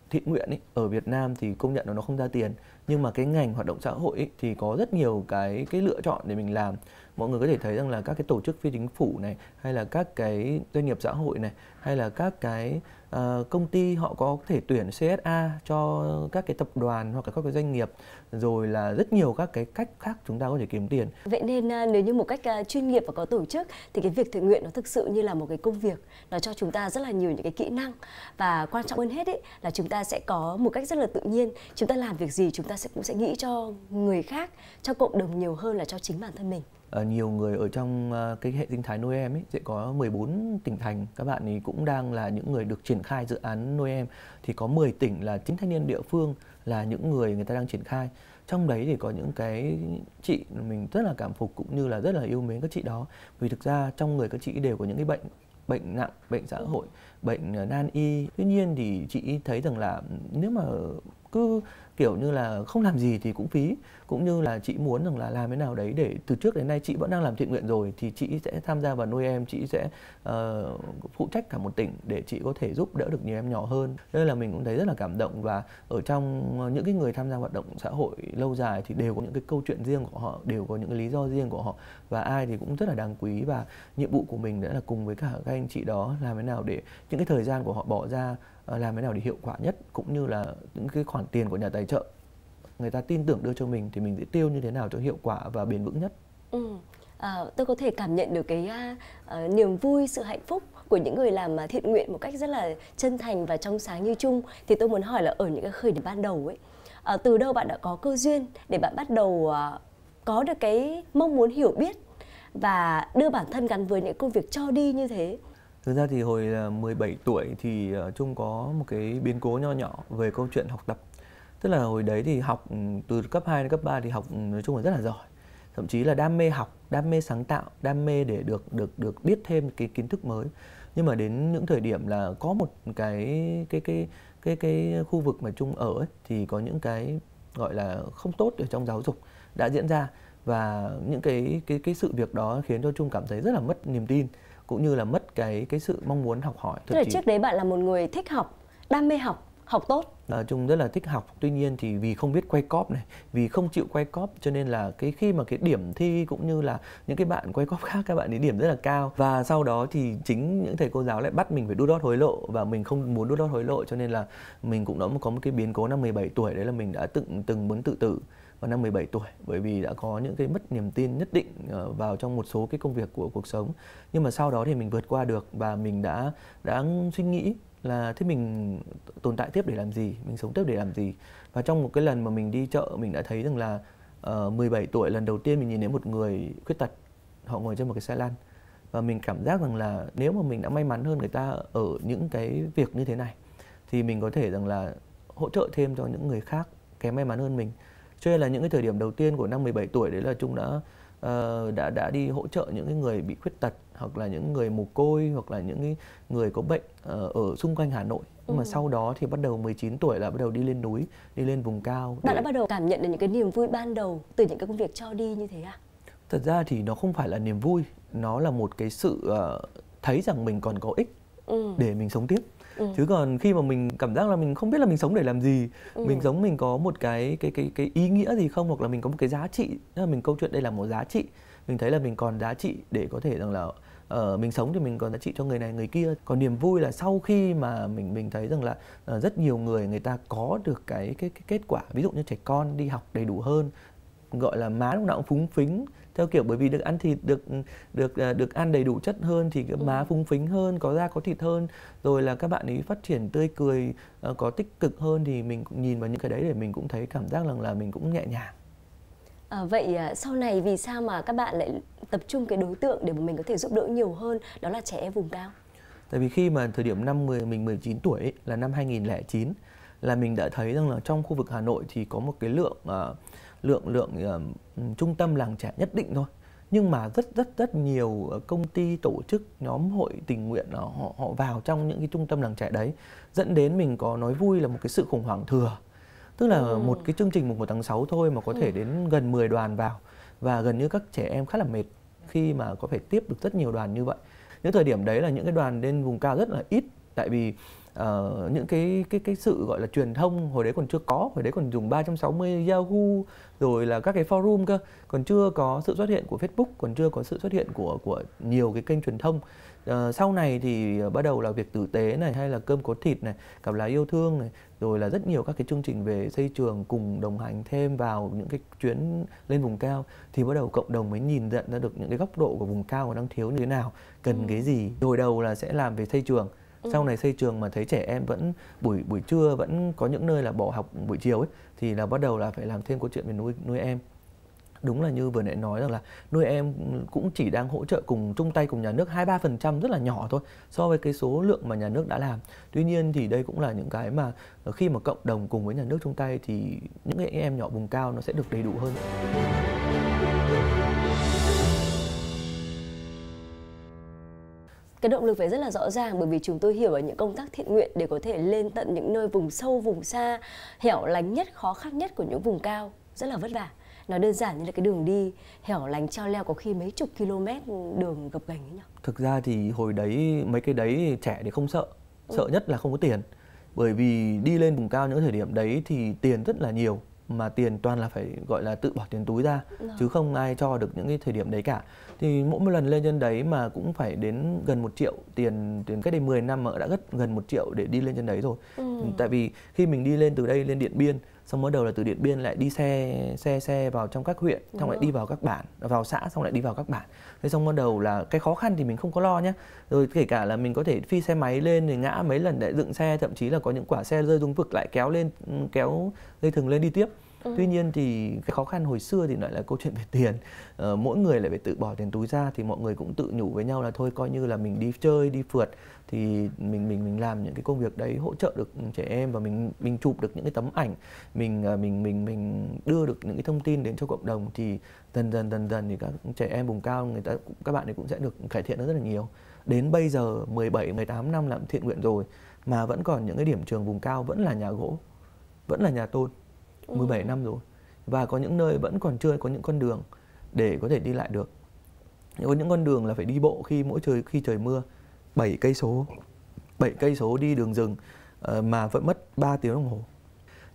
thiện nguyện ấy, ở Việt Nam thì công nhận là nó không ra tiền nhưng mà cái ngành hoạt động xã hội ấy, thì có rất nhiều cái cái lựa chọn để mình làm mọi người có thể thấy rằng là các cái tổ chức phi chính phủ này hay là các cái doanh nghiệp xã hội này hay là các cái Ờ, công ty họ có thể tuyển CSA cho các cái tập đoàn hoặc là các cái doanh nghiệp rồi là rất nhiều các cái cách khác chúng ta có thể kiếm tiền. Vậy nên ờ, nếu như một cách ờ, chuyên nghiệp và có tổ chức thì cái việc thiện nguyện nó thực sự như là một cái công việc nó cho chúng ta rất là nhiều những cái kỹ năng và quan trọng hơn hết ấy là chúng ta sẽ có một cách rất là tự nhiên chúng ta làm việc gì chúng ta sẽ cũng sẽ nghĩ cho người khác cho cộng đồng nhiều hơn là cho chính bản thân mình. Ờ, nhiều người ở trong ờ, cái hệ sinh thái Noem ấy sẽ có 14 tỉnh thành các bạn ấy cũng đang là những người được triển khai dự án nuôi em thì có 10 tỉnh là chính thanh niên địa phương là những người người ta đang triển khai trong đấy thì có những cái chị mình rất là cảm phục cũng như là rất là yêu mến các chị đó vì thực ra trong người các chị đều có những cái bệnh bệnh nặng bệnh xã hội bệnh ờ, nan y tuy nhiên thì chị thấy rằng là nếu mà cứ kiểu như là không làm gì thì cũng phí cũng như là chị muốn rằng là làm thế nào đấy để từ trước đến nay chị vẫn đang làm thiện nguyện rồi thì chị sẽ tham gia vào nuôi em chị sẽ uh, phụ trách cả một tỉnh để chị có thể giúp đỡ được nhiều em nhỏ hơn nên là mình cũng thấy rất là cảm động và ở trong những cái người tham gia hoạt động xã hội lâu dài thì đều có những cái câu chuyện riêng của họ đều có những cái lý do riêng của họ và ai thì cũng rất là đáng quý và nhiệm vụ của mình đã là cùng với cả các anh chị đó làm thế nào để những cái thời gian của họ bỏ ra Ờ, làm thế nào để hiệu quả nhất cũng như là những cái khoản tiền của nhà tài trợ người ta tin tưởng đưa cho mình thì mình sẽ tiêu như thế nào cho hiệu quả và bền vững nhất. Ừ. À, tôi có thể cảm nhận được cái à, niềm vui, sự hạnh phúc của những người làm à, thiện nguyện một cách rất là chân thành và trong sáng như chung. Thì tôi muốn hỏi là ở những cái khởi điểm ban đầu ấy, à, từ đâu bạn đã có cơ duyên để bạn bắt đầu à, có được cái mong muốn hiểu biết và đưa bản thân gắn với những công việc cho đi như thế Thực ra thì hồi 17 ờ, tuổi thì ờ, Trung có một cái biến cố nho nhỏ về câu chuyện học tập. Tức là hồi đấy thì học ừ, từ cấp 2 đến cấp 3 thì học ừ, nói chung là rất là giỏi. Thậm chí là đam mê học, đam mê sáng tạo, đam mê để được được được biết thêm cái kiến thức mới. Nhưng mà đến những thời điểm là có một cái cái cái cái cái khu vực mà Trung ở ấy, thì có những cái gọi là không tốt ở trong giáo dục đã diễn ra và những cái cái cái sự việc đó khiến cho Trung cảm thấy rất là mất niềm tin cũng như là mất cái cái sự mong muốn học hỏi. Tức là trước đấy bạn là một người thích học, đam mê học, học tốt nói chung rất là thích học tuy nhiên thì vì không biết quay cóp này vì không chịu quay cóp cho nên là cái khi mà cái điểm thi cũng như là những cái bạn quay cóp *laughs* khác các bạn ấy điểm rất là cao và sau đó thì chính những thầy cô giáo lại bắt mình phải đút đót hối lộ và mình không muốn đút đót hối lộ cho nên là mình cũng đã có một cái biến cố năm 17 tuổi đấy là mình đã từng từng muốn tự tử vào năm 17 tuổi bởi vì đã có những cái mất niềm tin nhất định ờ, vào trong một số cái công việc của cuộc sống nhưng mà sau đó thì mình vượt qua được và mình đã đã suy nghĩ là thế mình tồn tại tiếp để làm gì mình sống tiếp để làm gì và trong một cái lần mà mình đi chợ mình đã thấy rằng là uh, ờ, 17 tuổi lần đầu tiên mình nhìn thấy một người khuyết tật họ ngồi trên một cái xe lăn và mình cảm giác rằng là nếu mà mình đã may mắn hơn người ta ở những cái việc như thế này thì mình có thể rằng là hỗ trợ thêm cho những người khác kém may mắn hơn mình cho nên là những cái thời điểm đầu tiên của năm 17 tuổi đấy là trung đã uh, đã đã đi hỗ trợ những cái người bị khuyết tật hoặc là những người mồ côi hoặc là những cái người có bệnh uh, ở xung quanh Hà Nội nhưng mà ừ. sau đó thì bắt đầu 19 tuổi là bắt đầu đi lên núi đi lên vùng cao để... bạn đã bắt đầu cảm nhận được những cái niềm vui ban đầu từ những cái công việc cho đi như thế à thật ra thì nó không phải là niềm vui nó là một cái sự uh, thấy rằng mình còn có ích ừ. để mình sống tiếp Ừ. chứ còn khi mà mình cảm giác là mình không biết là mình sống để làm gì ừ. mình giống mình có một cái cái cái cái ý nghĩa gì không hoặc là mình có một cái giá trị là mình câu chuyện đây là một giá trị mình thấy là mình còn giá trị để có thể rằng là uh, mình sống thì mình còn giá trị cho người này người kia còn niềm vui là sau khi mà mình mình thấy rằng là uh, rất nhiều người người ta có được cái cái, cái kết quả ví dụ như trẻ con đi học đầy đủ hơn gọi là má lúc nào cũng phúng phính theo kiểu bởi vì được ăn thịt được được à, được ăn đầy đủ chất hơn thì cái ừ. má phúng phính hơn có da có thịt hơn rồi là các bạn ấy phát triển tươi cười ờ, có tích cực hơn thì mình cũng nhìn vào những cái đấy để mình cũng thấy cảm giác rằng là mình cũng nhẹ nhàng À, vậy à, sau này vì sao mà các bạn lại tập trung cái đối tượng để mà mình có thể giúp đỡ nhiều hơn đó là trẻ em vùng cao? Tại vì khi mà thời điểm năm 10 mình 19 tuổi ấy, là năm 2009 là mình đã thấy rằng là trong khu vực Hà Nội thì có một cái lượng uh, lượng lượng trung tâm làng trẻ nhất định thôi nhưng mà rất rất rất nhiều ờ, công ty tổ chức nhóm hội tình nguyện ờ, họ họ vào trong những cái trung tâm làng trẻ đấy dẫn đến mình có nói vui là một cái sự khủng hoảng thừa tức là ừ. một cái chương trình một một tháng 6 thôi mà có thể ừ. đến gần 10 đoàn vào và gần như các trẻ em khá là mệt khi mà có phải tiếp được rất nhiều đoàn như vậy những thời điểm đấy là những cái đoàn lên vùng cao rất là ít tại vì uh, những cái cái cái sự gọi là truyền thông hồi đấy còn chưa có hồi đấy còn dùng 360 Yahoo rồi là các cái forum cơ còn chưa có sự xuất hiện của Facebook còn chưa có sự xuất hiện của của nhiều cái kênh truyền thông uh, sau này thì ờ, bắt đầu là việc tử tế này hay là cơm có thịt này cặp lá yêu thương này rồi là rất nhiều các cái chương trình về xây trường cùng đồng hành thêm vào những cái chuyến lên vùng cao thì bắt đầu cộng đồng mới nhìn nhận ra được những cái góc độ của vùng cao còn đang thiếu như thế nào cần ừ. cái gì hồi đầu là sẽ làm về xây trường Ừ. sau này xây trường mà thấy trẻ em vẫn buổi buổi trưa vẫn có những nơi là bỏ học buổi chiều ấy thì là bắt đầu là phải làm thêm câu chuyện về nuôi nuôi em đúng là như vừa nãy nói rằng là nuôi em cũng chỉ đang hỗ trợ cùng chung tay cùng nhà nước hai ba phần trăm rất là nhỏ thôi so với cái số lượng mà nhà nước đã làm. Tuy nhiên thì đây cũng là những cái mà khi mà cộng đồng cùng với nhà nước chung tay thì những em nhỏ vùng cao nó sẽ được đầy đủ hơn. cái động lực phải rất là rõ ràng bởi vì chúng tôi hiểu ở những công tác thiện nguyện để có thể lên tận những nơi vùng sâu vùng xa hẻo lánh nhất khó khăn nhất của những vùng cao rất là vất vả nó đơn giản như là cái đường đi hẻo lánh treo leo có khi mấy chục km đường gập ghềnh ấy nhỉ thực ra thì hồi đấy mấy cái đấy trẻ thì không sợ sợ ừ. nhất là không có tiền bởi vì đi lên vùng cao những thời điểm đấy thì tiền rất là nhiều mà tiền toàn là phải gọi là tự bỏ tiền túi ra Được. Vâng. chứ không ai cho được những cái thời điểm đấy cả thì mỗi một lần lên trên đấy mà cũng phải đến gần một triệu tiền tiền cách đây 10 năm mà đã rất gần một triệu để đi lên trên đấy rồi ừ. tại vì khi mình đi lên từ đây lên điện biên xong mới đầu là từ điện biên lại đi xe xe xe vào trong các huyện xong Đúng lại đi vào các bản vào xã xong lại đi vào các bản thế xong ban đầu là cái khó khăn thì mình không có lo nhé rồi kể cả là mình có thể phi xe máy lên rồi ngã mấy lần để dựng xe thậm chí là có những quả xe rơi xuống vực lại kéo lên ừ, kéo dây thừng lên đi tiếp ừ. tuy nhiên thì cái khó khăn hồi xưa thì lại là câu chuyện về tiền ờ, mỗi người lại phải tự bỏ tiền túi ra thì mọi người cũng tự nhủ với nhau là thôi coi như là mình đi chơi đi phượt thì mình mình mình làm những cái công việc đấy hỗ trợ được trẻ em và mình mình chụp được những cái tấm ảnh mình à, mình mình mình đưa được những cái thông tin đến cho cộng đồng thì dần dần dần dần thì các trẻ em vùng cao người ta các bạn ấy cũng sẽ được cải thiện rất là nhiều đến bây giờ 17 18 năm làm thiện nguyện rồi mà vẫn còn những cái điểm trường vùng cao vẫn là nhà gỗ vẫn là nhà tôn 17 ừ. năm rồi và có những nơi vẫn còn chưa có những con đường để có thể đi lại được có những con đường là phải đi bộ khi mỗi trời khi trời mưa 7 cây số 7 cây số đi đường rừng ờ, mà vẫn mất 3 tiếng đồng hồ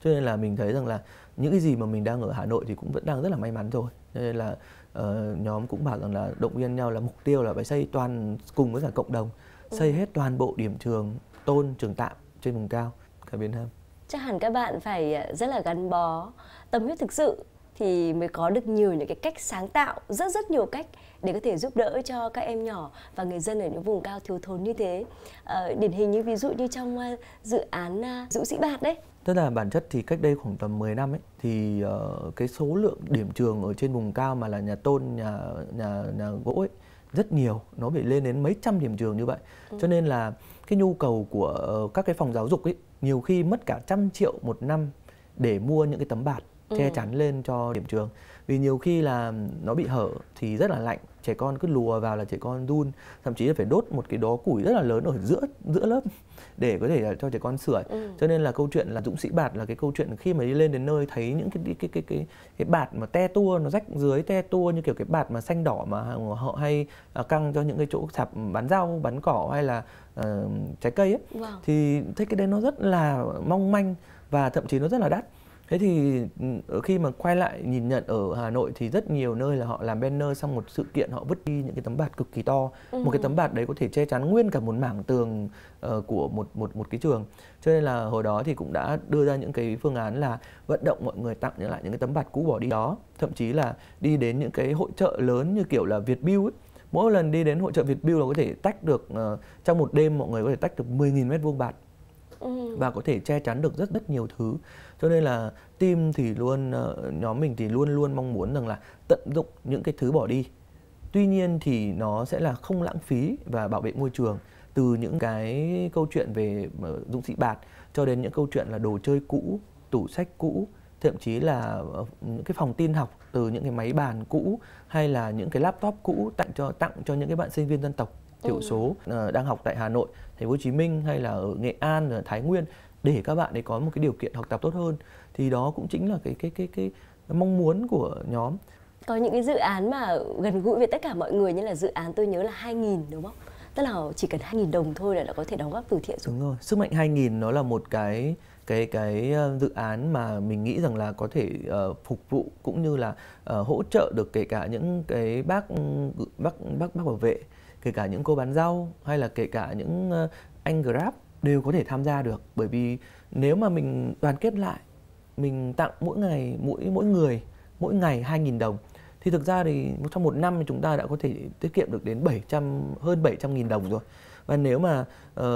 cho nên là mình thấy rằng là những cái gì mà mình đang ở Hà Nội thì cũng vẫn đang rất là may mắn rồi cho nên là uh, nhóm cũng bảo rằng là động viên nhau là mục tiêu là phải xây toàn cùng với cả cộng đồng ừ. xây hết toàn bộ điểm trường tôn trường tạm trên vùng cao cả Việt Nam chắc hẳn các bạn phải ờ, rất là gắn bó tâm huyết thực sự thì mới có được nhiều những cái cách sáng tạo rất rất nhiều cách để có thể giúp đỡ cho các em nhỏ và người dân ở những vùng cao thiếu thốn như thế à, điển hình như ví dụ như trong uh, dự án uh, dũ sĩ bạt đấy tức là bản chất thì cách đây khoảng tầm 10 năm ấy thì uh, cái số lượng điểm trường ở trên vùng cao mà là nhà tôn nhà nhà nhà gỗ ấy rất nhiều nó bị lên đến mấy trăm điểm trường như vậy ừ. cho nên là cái nhu cầu của các cái phòng giáo dục ấy nhiều khi mất cả trăm triệu một năm để mua những cái tấm bạt che ừ. chắn lên cho điểm trường vì nhiều khi là nó bị hở thì rất là lạnh trẻ con cứ lùa vào là trẻ con run thậm chí là phải đốt một cái đó củi rất là lớn ở giữa giữa lớp để có thể là cho trẻ con sửa ừ. cho nên là câu chuyện là dũng sĩ bạt là cái câu chuyện khi mà đi lên đến nơi thấy những cái cái cái cái cái, cái bạt mà te tua nó rách dưới te tua như kiểu cái bạt mà xanh đỏ mà họ hay à, căng cho những cái chỗ sạp bán rau bán cỏ hay là uh, trái cây ấy wow. Vâng. thì thấy cái đấy nó rất là mong manh và thậm chí nó rất là đắt Thế thì ừ, khi mà quay lại nhìn nhận ở Hà Nội thì rất nhiều nơi là họ làm banner xong một sự kiện họ vứt đi những cái tấm bạt cực kỳ to. Ừ. Một cái ừ. tấm bạt đấy có thể che chắn nguyên cả một mảng tường uh, của một một một cái trường. Cho nên là hồi đó thì cũng đã đưa ra những cái phương án là vận động mọi người tặng lại những cái tấm bạt cũ bỏ đi đó, thậm chí là đi đến những cái hội trợ lớn như kiểu là Việt Bill ấy mỗi lần đi đến hội trợ Việt Bill là có thể tách được uh, trong một đêm mọi người có thể tách được 10.000 mét vuông bạt ừ. và có thể che chắn được rất rất nhiều thứ cho nên là team thì luôn ờ, nhóm mình thì luôn luôn mong muốn rằng là tận dụng những cái thứ bỏ đi tuy nhiên thì nó sẽ là không lãng phí và bảo vệ môi trường từ những cái câu chuyện về ờ, dụng sĩ bạt cho đến những câu chuyện là đồ chơi cũ tủ sách cũ thậm chí là ờ, những cái phòng tin học từ những cái máy bàn cũ hay là những cái laptop cũ tặng cho tặng cho những cái bạn sinh viên dân tộc thiểu ừ. số đang học tại Hà Nội, Thành phố Hồ Chí Minh hay là ở Nghệ An, ở Thái Nguyên để các bạn ấy có một cái điều kiện học tập tốt hơn thì đó cũng chính là cái cái cái cái mong muốn của nhóm có những cái dự án mà gần gũi với tất cả mọi người như là dự án tôi nhớ là 2.000 đúng không? Tức là chỉ cần 2.000 đồng thôi là đã có thể đóng góp từ thiện rồi. Đúng rồi, sức mạnh 2.000 nó là một cái cái cái ờ, dự án mà mình nghĩ rằng là có thể uh, phục vụ cũng như là uh, hỗ trợ được kể cả những cái bác ừ, bác bác bác bảo vệ kể cả những cô bán rau hay là kể cả những uh, anh grab đều có thể tham gia được bởi vì nếu mà mình đoàn kết lại mình tặng mỗi ngày mỗi mỗi người mỗi ngày 2.000 đồng thì thực ra thì trong một năm chúng ta đã có thể tiết kiệm được đến 700 hơn 700.000 đồng rồi và nếu mà uh,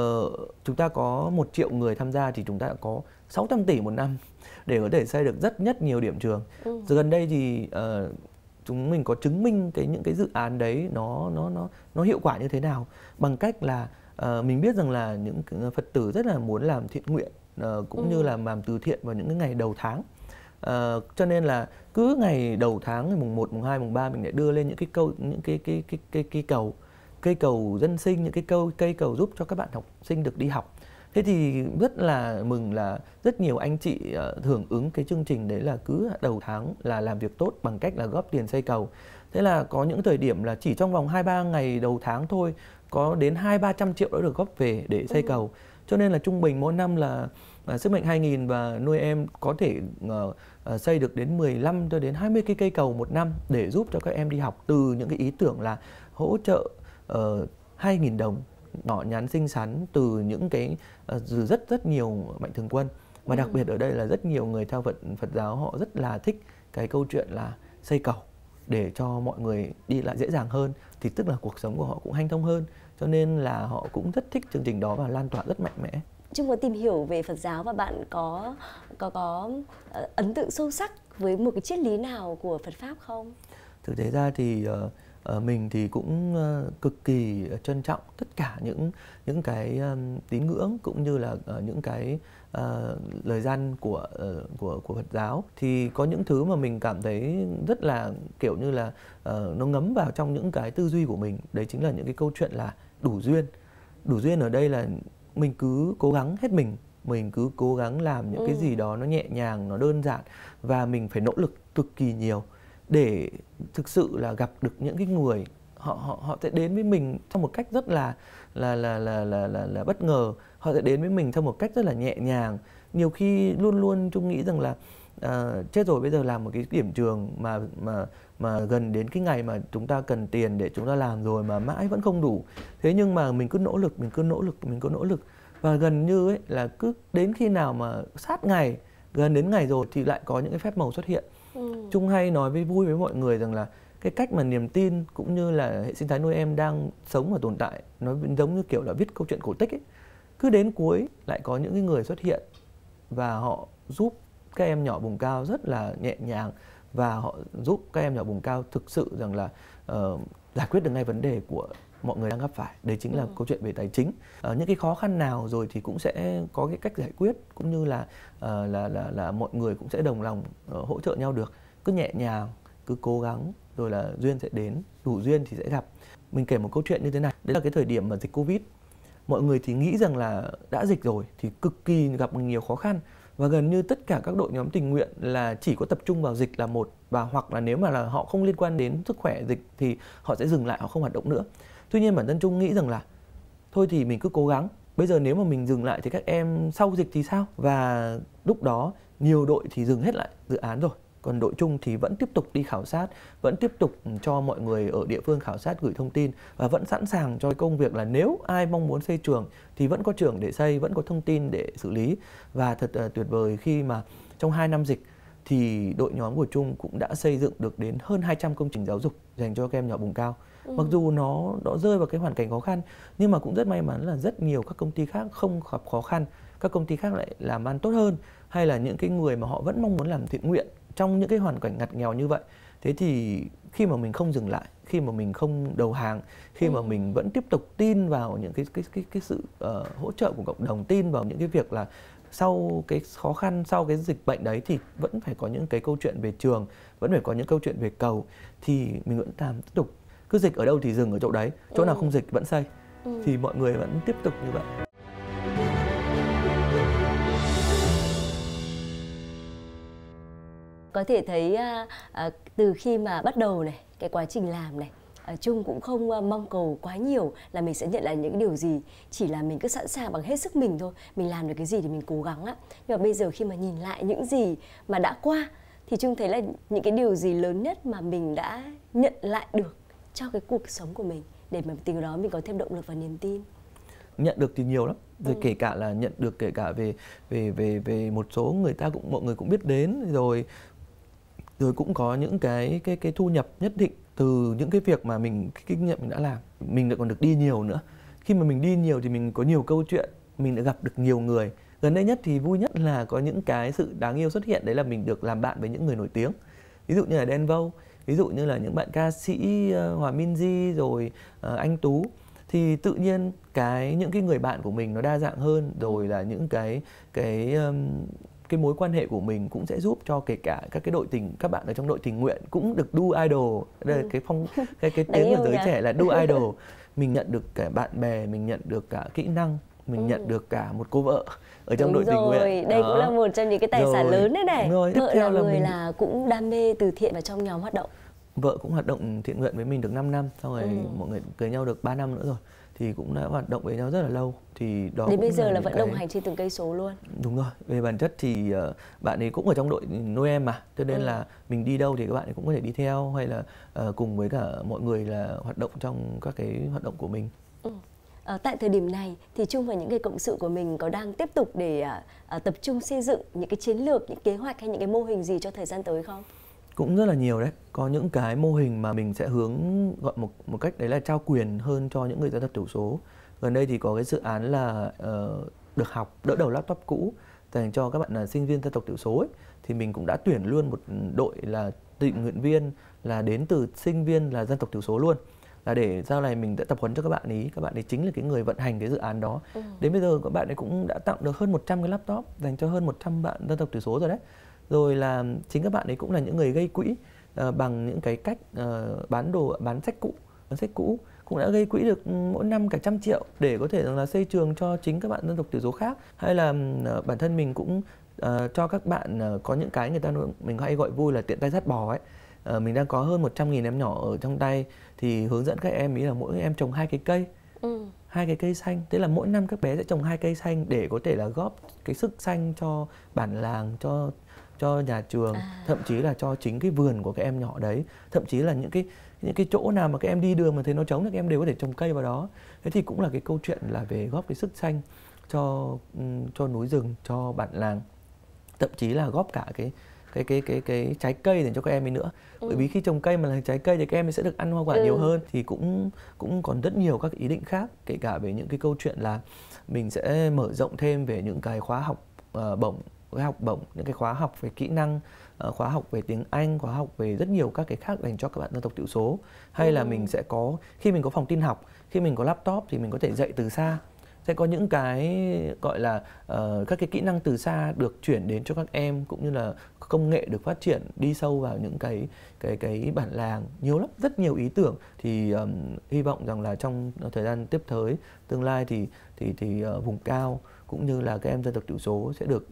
chúng ta có một triệu người tham gia thì chúng ta đã có 600 tỷ một năm *laughs* để có thể xây được rất nhất nhiều điểm trường ừ. Giờ gần đây thì uh, chúng mình có chứng minh cái những cái dự án đấy nó nó nó nó hiệu quả như thế nào bằng cách là Ờ, mình biết rằng là những ờ, phật tử rất là muốn làm thiện nguyện à, cũng ừ. như là làm từ thiện vào những cái ngày đầu tháng à, cho nên là cứ ngày đầu tháng ngày mùng 1, mùng 2, mùng 3 mình lại đưa lên những cái câu những cái cái cái cái, cái cầu cây cầu dân sinh những cái câu cây cầu giúp cho các bạn học sinh được đi học thế thì rất là mừng là rất nhiều anh chị hưởng ứng cái chương trình đấy là cứ đầu tháng là làm việc tốt bằng cách là góp tiền xây cầu thế là có những thời điểm là chỉ trong vòng hai ba ngày đầu tháng thôi có đến hai ba trăm triệu đã được góp về để xây ừ. cầu cho nên là trung bình mỗi năm là à, sức mạnh 2000 và nuôi em có thể uh, xây được đến 15 cho đến 20 cái cây cầu một năm để giúp cho các em đi học từ những cái ý tưởng là hỗ trợ uh, ờ, 2 đồng nhỏ nhắn xinh xắn từ những cái uh, rất rất nhiều mạnh thường quân và đặc ừ. biệt ở đây là rất nhiều người theo Phật Phật giáo họ rất là thích cái câu chuyện là xây cầu để cho mọi người đi lại dễ dàng hơn thì tức là cuộc sống của họ cũng hanh thông hơn cho nên là họ cũng rất thích chương trình đó và lan tỏa rất mạnh mẽ Trong có tìm hiểu về Phật giáo và bạn có có có ờ, ấn tượng sâu sắc với một cái triết lý nào của Phật pháp không? Thực tế ra thì ờ, ờ, mình thì cũng cực kỳ trân trọng tất cả những những cái tín ngưỡng cũng như là những cái uh, lời gian của uh, của của Phật giáo thì có những thứ mà mình cảm thấy rất là kiểu như là uh, nó ngấm vào trong những cái tư duy của mình đấy chính là những cái câu chuyện là đủ duyên đủ duyên ở đây là mình cứ cố gắng hết mình mình cứ cố gắng làm những ừ. cái gì đó nó nhẹ nhàng nó đơn giản và mình phải nỗ lực cực kỳ nhiều để thực sự là gặp được những cái người họ họ họ sẽ đến với mình trong một cách rất là là là là là là, là bất ngờ họ sẽ đến với mình theo một cách rất là nhẹ nhàng nhiều khi luôn luôn chung nghĩ rằng là à, chết rồi bây giờ làm một cái điểm trường mà mà mà gần đến cái ngày mà chúng ta cần tiền để chúng ta làm rồi mà mãi vẫn không đủ thế nhưng mà mình cứ nỗ lực mình cứ nỗ lực mình cứ nỗ lực và gần như ấy là cứ đến khi nào mà sát ngày gần đến ngày rồi thì lại có những cái phép màu xuất hiện ừ. trung hay nói với vui với mọi người rằng là cái cách mà niềm tin cũng như là hệ sinh thái nuôi em đang sống và tồn tại nó giống như kiểu là viết câu chuyện cổ tích ấy cứ đến cuối lại có những cái người xuất hiện và họ giúp các em nhỏ vùng cao rất là nhẹ nhàng và họ giúp các em nhỏ vùng cao thực sự rằng là uh, giải quyết được ngay vấn đề của mọi người đang gặp phải đấy chính là ừ. câu chuyện về tài chính ở ờ, những cái khó khăn nào rồi thì cũng sẽ có cái cách giải quyết cũng như là uh, là là là mọi người cũng sẽ đồng lòng uh, hỗ trợ nhau được cứ nhẹ nhàng cứ cố gắng rồi là duyên sẽ đến đủ duyên thì sẽ gặp mình kể một câu chuyện như thế này đấy là cái thời điểm mà dịch covid mọi người thì nghĩ rằng là đã dịch rồi thì cực kỳ gặp nhiều khó khăn và gần như tất cả các đội nhóm tình nguyện là chỉ có tập trung vào dịch là một và hoặc là nếu mà là họ không liên quan đến sức khỏe dịch thì họ sẽ dừng lại họ không hoạt động nữa tuy nhiên bản thân trung nghĩ rằng là thôi thì mình cứ cố gắng bây giờ nếu mà mình dừng lại thì các em sau dịch thì sao và lúc đó nhiều đội thì dừng hết lại dự án rồi còn đội chung thì vẫn tiếp tục đi khảo sát vẫn tiếp tục cho mọi người ở địa phương khảo sát gửi thông tin và vẫn sẵn sàng cho công việc là nếu ai mong muốn xây trường thì vẫn có trường để xây vẫn có thông tin để xử lý và thật uh, tuyệt vời khi mà trong 2 năm dịch thì đội nhóm của Trung cũng đã xây dựng được đến hơn 200 công trình giáo dục dành cho các em nhỏ vùng cao. Ừ. Mặc dù nó đã rơi vào cái hoàn cảnh khó khăn nhưng mà cũng rất may mắn là rất nhiều các công ty khác không gặp khó khăn, các công ty khác lại làm ăn tốt hơn hay là những cái người mà họ vẫn mong muốn làm thiện nguyện trong những cái hoàn cảnh ngặt nghèo như vậy thế thì khi mà mình không dừng lại khi mà mình không đầu hàng khi ừ. mà mình vẫn tiếp tục tin vào những cái cái cái cái sự uh, hỗ trợ của cộng đồng tin vào những cái việc là sau cái khó khăn sau cái dịch bệnh đấy thì vẫn phải có những cái câu chuyện về trường vẫn phải có những câu chuyện về cầu thì mình vẫn làm tiếp tục cứ dịch ở đâu thì dừng ở chỗ đấy chỗ ừ. nào không dịch vẫn xây ừ. thì mọi người vẫn tiếp tục như vậy có thể thấy à, à, từ khi mà bắt đầu này cái quá trình làm này à, Trung cũng không à, mong cầu quá nhiều là mình sẽ nhận lại những điều gì chỉ là mình cứ sẵn sàng bằng hết sức mình thôi mình làm được cái gì thì mình cố gắng á nhưng mà bây giờ khi mà nhìn lại những gì mà đã qua thì Trung thấy là những cái điều gì lớn nhất mà mình đã nhận lại được cho cái cuộc sống của mình để mà từ đó mình có thêm động lực và niềm tin nhận được thì nhiều lắm rồi ừ. kể cả là nhận được kể cả về về về về một số người ta cũng mọi người cũng biết đến rồi rồi cũng có những cái cái cái thu nhập nhất định từ những cái việc mà mình cái kinh nghiệm mình đã làm mình lại còn được đi nhiều nữa khi mà mình đi nhiều thì mình có nhiều câu chuyện mình đã gặp được nhiều người gần đây nhất thì vui nhất là có những cái sự đáng yêu xuất hiện đấy là mình được làm bạn với những người nổi tiếng ví dụ như là Đen Vâu ví dụ như là những bạn ca sĩ ờ, Hòa Minzy rồi ờ, anh Tú thì tự nhiên cái những cái người bạn của mình nó đa dạng hơn rồi là những cái cái cái mối quan hệ của mình cũng sẽ giúp cho kể cả các cái đội tình các bạn ở trong đội tình nguyện cũng được đu idol đây là ừ. cái phong *laughs* cái cái tiếng của giới trẻ là đu *laughs* idol mình nhận được cả bạn bè mình nhận được cả kỹ năng mình ừ. nhận được cả một cô vợ ở trong Đúng đội rồi. tình nguyện đây Đó. cũng là một trong những cái tài rồi. sản lớn đấy này rồi. vợ theo là người mình... là cũng đam mê từ thiện và trong nhóm hoạt động vợ cũng hoạt động thiện nguyện với mình được 5 năm sau rồi ừ. mọi người cưới nhau được 3 năm nữa rồi thì cũng đã hoạt động với nhau rất là lâu thì đó đến bây giờ là, là vẫn cái... đồng hành trên từng cây số luôn đúng rồi về bản chất thì uh, bạn ấy cũng ở trong đội nuôi em mà cho nên ừ. là mình đi đâu thì các bạn ấy cũng có thể đi theo hay là uh, cùng với cả mọi người là hoạt động trong các cái hoạt động của mình ừ. À, tại thời điểm này thì chung và những cái cộng sự của mình có đang tiếp tục để à, tập trung xây dựng những cái chiến lược, những kế hoạch hay những cái mô hình gì cho thời gian tới không? cũng rất là nhiều đấy có những cái mô hình mà mình sẽ hướng gọi một một cách đấy là trao quyền hơn cho những người dân tộc thiểu số gần đây thì có cái dự án là uh, được học đỡ đầu laptop cũ dành cho các bạn là sinh viên dân tộc thiểu số ấy, thì mình cũng đã tuyển luôn một đội là tình nguyện viên là đến từ sinh viên là dân tộc thiểu số luôn là để sau này mình đã tập huấn cho các bạn ý các bạn ấy chính là cái người vận hành cái dự án đó ừ. đến bây giờ các bạn ấy cũng đã tặng được hơn 100 cái laptop dành cho hơn 100 bạn dân tộc thiểu số rồi đấy rồi là chính các bạn ấy cũng là những người gây quỹ uh, bằng những cái cách uh, bán đồ bán sách cũ bán sách cũ cũng đã gây quỹ được mỗi năm cả trăm triệu để có thể rằng là xây trường cho chính các bạn dân tộc thiểu số khác hay là uh, bản thân mình cũng uh, cho các bạn uh, có những cái người ta mình hay gọi vui là tiện tay dắt bò ấy uh, mình đang có hơn 100 nghìn em nhỏ ở trong tay thì hướng dẫn các em ý là mỗi em trồng hai cái cây ừ hai cái cây xanh tức là mỗi năm các bé sẽ trồng hai cây xanh để có thể là góp cái sức xanh cho bản làng cho cho nhà trường à. thậm chí là cho chính cái vườn của các em nhỏ đấy thậm chí là những cái những cái chỗ nào mà các em đi đường mà thấy nó trống thì các em đều có thể trồng cây vào đó thế thì cũng là cái câu chuyện là về góp cái sức xanh cho ừ, cho núi rừng cho bản làng thậm chí là góp cả cái cái cái cái cái trái cây để cho các em ấy nữa ừ. bởi vì khi trồng cây mà là trái cây thì các em sẽ được ăn hoa quả ừ. nhiều hơn thì cũng cũng còn rất nhiều các ý định khác kể cả về những cái câu chuyện là mình sẽ mở rộng thêm về những cái khóa học uh, bổng cái học bổng những cái khóa học về kỹ năng ờ, khóa học về tiếng Anh khóa học về rất nhiều các cái khác dành cho các bạn dân tộc thiểu số hay ừ. là mình ừ. sẽ có khi mình có phòng tin học khi mình có laptop thì mình có thể dạy từ xa sẽ có những cái gọi là uh, các cái kỹ năng từ xa được chuyển đến cho các em cũng như là công nghệ được phát triển đi sâu vào những cái cái cái bản làng nhiều lắm rất nhiều ý tưởng thì um, hy vọng rằng là trong thời gian tiếp tới tương lai thì thì thì uh, vùng cao cũng như là các em dân tộc thiểu số sẽ được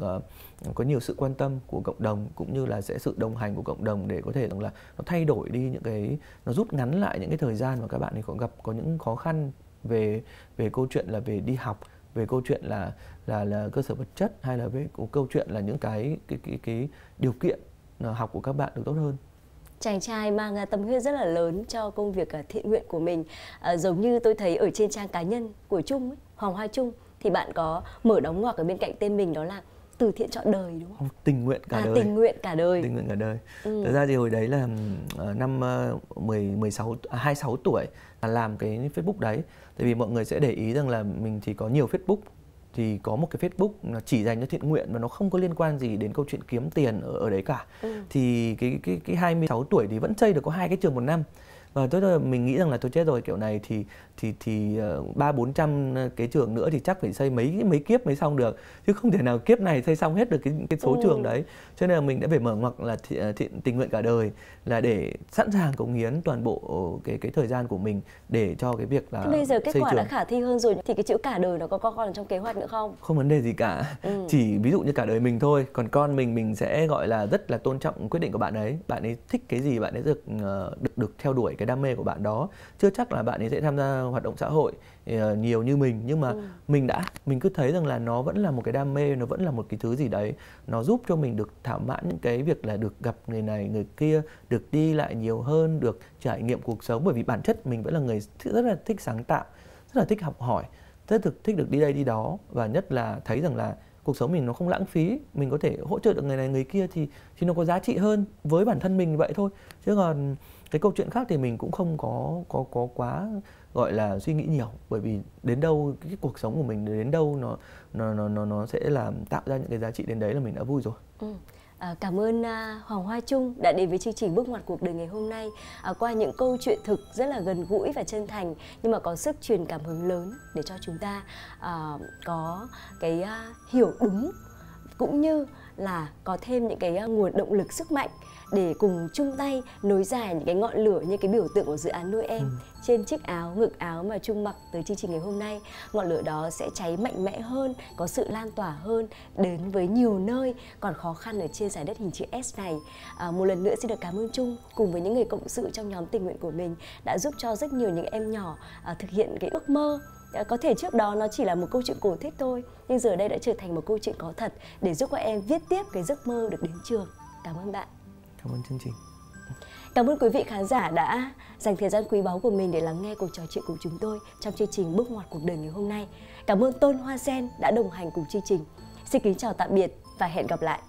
uh, có nhiều sự quan tâm của cộng đồng cũng như là sẽ sự đồng hành của cộng đồng để có thể rằng là nó thay đổi đi những cái nó rút ngắn lại những cái thời gian mà các bạn ấy có gặp có những khó khăn về về câu chuyện là về đi học về câu chuyện là là là cơ sở vật chất hay là về câu chuyện là những cái cái cái cái điều kiện ờ, học của các bạn được tốt hơn chàng trai mang à, tâm huyết rất là lớn cho công việc à, thiện nguyện của mình à, giống như tôi thấy ở trên trang cá nhân của Trung ấy, Hoàng Hoa Trung thì bạn có mở đóng ngoặc ở bên cạnh tên mình đó là từ thiện chọn đời đúng không? Tình nguyện cả à, đời. Tình nguyện cả đời. Tình nguyện cả đời. Ừ. Thật ra thì hồi đấy là ờ, năm 10 ờ, 16 à, 26 tuổi là làm cái Facebook đấy. Tại vì mọi người sẽ để ý rằng là mình thì có nhiều Facebook thì có một cái Facebook nó chỉ dành cho thiện nguyện và nó không có liên quan gì đến câu chuyện kiếm tiền ở, ở đấy cả. Ừ. Thì cái cái cái 26 tuổi thì vẫn chơi được có hai cái trường một năm và vâng, tôi là mình nghĩ rằng là tôi chết rồi kiểu này thì thì thì ờ, ba bốn trăm ờ, cái trường nữa thì chắc phải xây mấy mấy kiếp mới xong được chứ không thể nào kiếp này xây xong hết được cái cái số ừ. trường đấy cho nên là mình đã phải mở ngoặc là thiện ờ, thiện tình nguyện cả đời là để sẵn sàng cống hiến toàn bộ cái cái thời gian của mình để cho cái việc là bây giờ kết quả trường. đã khả thi hơn rồi thì cái chữ cả đời nó có có còn trong kế hoạch nữa không không vấn đề gì cả ừ. chỉ ví dụ như cả đời mình thôi còn con mình mình sẽ gọi là rất là tôn trọng quyết định của bạn ấy bạn ấy thích cái gì bạn ấy được được, được theo đuổi cái đam mê của bạn đó chưa chắc là bạn ấy sẽ tham gia hoạt động xã hội ờ, nhiều như mình nhưng mà ừ. mình đã mình cứ thấy rằng là nó vẫn là một cái đam mê nó vẫn là một cái thứ gì đấy nó giúp cho mình được thỏa mãn những cái việc là được gặp người này người kia được đi lại nhiều hơn được trải nghiệm cuộc sống bởi vì bản chất mình vẫn là người rất là thích sáng tạo rất là thích học hỏi rất thực thích được đi đây đi đó và nhất là thấy rằng là cuộc sống mình nó không lãng phí mình có thể hỗ trợ được người này người kia thì thì nó có giá trị hơn với bản thân mình vậy thôi chứ còn cái câu chuyện khác thì mình cũng không có có có quá gọi là suy nghĩ nhiều bởi vì đến đâu cái cuộc sống của mình đến đâu nó nó nó nó, nó sẽ làm tạo ra những cái giá trị đến đấy là mình đã vui rồi ừ. À, cảm ơn à, Hoàng Hoa Trung đã đến với chương trình Bước ngoặt cuộc đời ngày hôm nay à, qua những câu chuyện thực rất là gần gũi và chân thành nhưng mà có sức truyền cảm hứng lớn để cho chúng ta à, có cái à, hiểu đúng cũng như là có thêm những cái à, nguồn động lực sức mạnh để cùng chung tay nối dài những cái ngọn lửa như cái biểu tượng của dự án nuôi em ừ. trên chiếc áo ngực áo mà Trung mặc tới chương trình ngày hôm nay ngọn lửa đó sẽ cháy mạnh mẽ hơn có sự lan tỏa hơn đến với nhiều nơi còn khó khăn ở trên giải đất hình chữ S này à, một lần nữa xin được cảm ơn Trung cùng với những người cộng sự trong nhóm tình nguyện của mình đã giúp cho rất nhiều những em nhỏ à, thực hiện cái ước mơ à, có thể trước đó nó chỉ là một câu chuyện cổ tích thôi nhưng giờ đây đã trở thành một câu chuyện có thật để giúp các em viết tiếp cái giấc mơ được đến trường cảm ơn bạn cảm ơn chương trình Cảm ơn quý vị khán giả đã dành thời gian quý báu của mình để lắng nghe cuộc trò chuyện cùng chúng tôi trong chương trình Bước ngoặt cuộc đời ngày hôm nay. Cảm ơn Tôn Hoa Sen đã đồng hành cùng chương trình. Xin kính chào tạm biệt và hẹn gặp lại.